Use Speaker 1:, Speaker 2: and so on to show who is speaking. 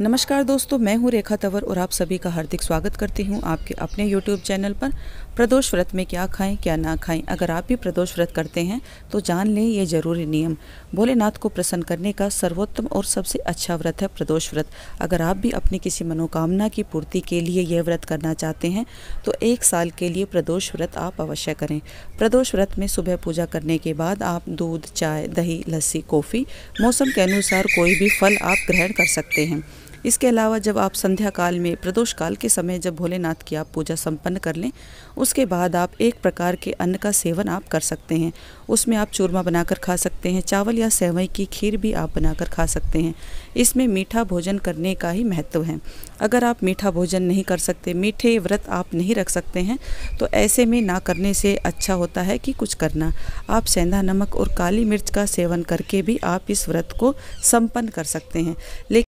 Speaker 1: नमस्कार दोस्तों मैं हूं रेखा तंवर और आप सभी का हार्दिक स्वागत करती हूं आपके अपने यूट्यूब चैनल पर प्रदोष व्रत में क्या खाएं क्या ना खाएं अगर आप भी प्रदोष व्रत करते हैं तो जान लें ये जरूरी नियम भोलेनाथ को प्रसन्न करने का सर्वोत्तम और सबसे अच्छा व्रत है प्रदोष व्रत अगर आप भी अपनी किसी मनोकामना की पूर्ति के लिए यह व्रत करना चाहते हैं तो एक साल के लिए प्रदोष व्रत आप अवश्य करें प्रदोष व्रत में सुबह पूजा करने के बाद आप दूध चाय दही लस्सी कॉफ़ी मौसम के अनुसार कोई भी फल आप ग्रहण कर सकते हैं इसके अलावा जब आप संध्या काल में प्रदोष काल के समय जब भोलेनाथ की आप पूजा संपन्न कर लें उसके बाद आप एक प्रकार के अन्न का सेवन आप कर सकते हैं उसमें आप चूरमा बनाकर खा सकते हैं चावल या सेवई की खीर भी आप बनाकर खा सकते हैं इसमें मीठा भोजन करने का ही महत्व है अगर आप मीठा भोजन नहीं कर सकते मीठे व्रत आप नहीं रख सकते हैं तो ऐसे में ना करने से अच्छा होता है कि कुछ करना आप सेंधा नमक और काली मिर्च का सेवन करके भी आप इस व्रत को संपन्न कर सकते हैं लेकिन